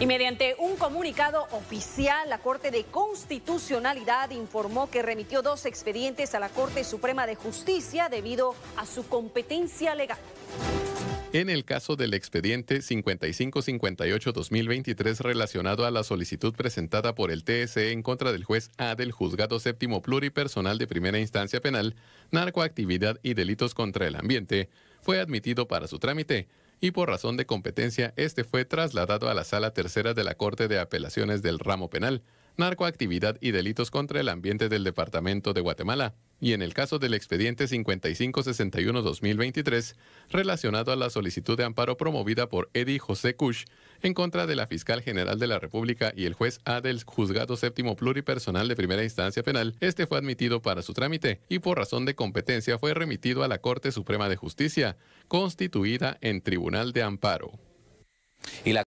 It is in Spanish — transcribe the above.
Y mediante un comunicado oficial, la Corte de Constitucionalidad informó que remitió dos expedientes a la Corte Suprema de Justicia debido a su competencia legal. En el caso del expediente 5558-2023 relacionado a la solicitud presentada por el TSE en contra del juez A del Juzgado Séptimo Pluripersonal de Primera Instancia Penal, Narcoactividad y Delitos contra el Ambiente, fue admitido para su trámite y por razón de competencia este fue trasladado a la Sala Tercera de la Corte de Apelaciones del Ramo Penal narcoactividad y delitos contra el ambiente del Departamento de Guatemala, y en el caso del expediente 5561-2023, relacionado a la solicitud de amparo promovida por Eddie José Kush en contra de la fiscal general de la República y el juez Adel Juzgado Séptimo Pluripersonal de Primera Instancia Penal, este fue admitido para su trámite y por razón de competencia fue remitido a la Corte Suprema de Justicia, constituida en Tribunal de Amparo. Y la